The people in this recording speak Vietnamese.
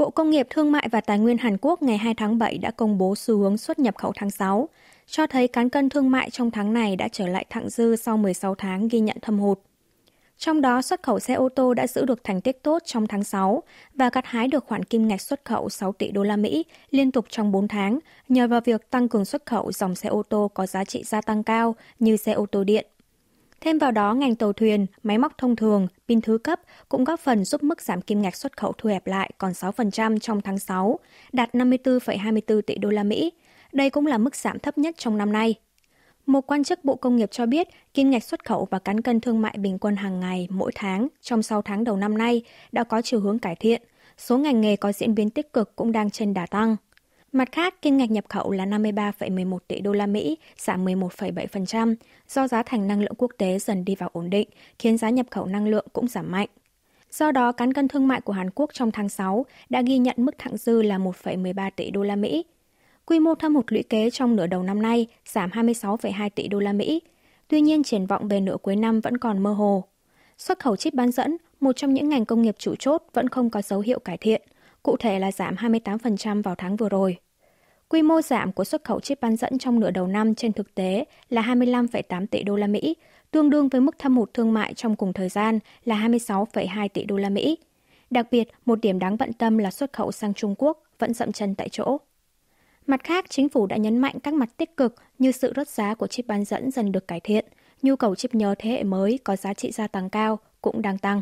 Bộ Công nghiệp Thương mại và Tài nguyên Hàn Quốc ngày 2 tháng 7 đã công bố xu hướng xuất nhập khẩu tháng 6, cho thấy cán cân thương mại trong tháng này đã trở lại thặng dư sau 16 tháng ghi nhận thâm hụt. Trong đó, xuất khẩu xe ô tô đã giữ được thành tích tốt trong tháng 6 và gặt hái được khoản kim ngạch xuất khẩu 6 tỷ đô la Mỹ liên tục trong 4 tháng nhờ vào việc tăng cường xuất khẩu dòng xe ô tô có giá trị gia tăng cao như xe ô tô điện, Thêm vào đó, ngành tàu thuyền, máy móc thông thường, pin thứ cấp cũng góp phần giúp mức giảm kim ngạch xuất khẩu thu hẹp lại còn 6% trong tháng 6, đạt 54,24 tỷ đô la Mỹ. Đây cũng là mức giảm thấp nhất trong năm nay. Một quan chức Bộ Công nghiệp cho biết, kim ngạch xuất khẩu và cán cân thương mại bình quân hàng ngày mỗi tháng trong 6 tháng đầu năm nay đã có chiều hướng cải thiện. Số ngành nghề có diễn biến tích cực cũng đang trên đà tăng. Mặt khác, kim ngạch nhập khẩu là 53,11 tỷ đô la Mỹ, giảm 11,7% do giá thành năng lượng quốc tế dần đi vào ổn định, khiến giá nhập khẩu năng lượng cũng giảm mạnh. Do đó, cán cân thương mại của Hàn Quốc trong tháng 6 đã ghi nhận mức thặng dư là 1,13 tỷ đô la Mỹ. Quy mô thâm hụt lũy kế trong nửa đầu năm nay giảm 26,2 tỷ đô la Mỹ. Tuy nhiên, triển vọng về nửa cuối năm vẫn còn mơ hồ. Xuất khẩu chip bán dẫn, một trong những ngành công nghiệp chủ chốt vẫn không có dấu hiệu cải thiện – cụ thể là giảm 28% vào tháng vừa rồi. Quy mô giảm của xuất khẩu chip bán dẫn trong nửa đầu năm trên thực tế là 25,8 tỷ đô la Mỹ, tương đương với mức thâm hụt thương mại trong cùng thời gian là 26,2 tỷ đô la Mỹ. Đặc biệt, một điểm đáng bận tâm là xuất khẩu sang Trung Quốc vẫn dậm chân tại chỗ. Mặt khác, chính phủ đã nhấn mạnh các mặt tích cực như sự rớt giá của chip bán dẫn dần được cải thiện, nhu cầu chip nhớ thế hệ mới có giá trị gia tăng cao cũng đang tăng.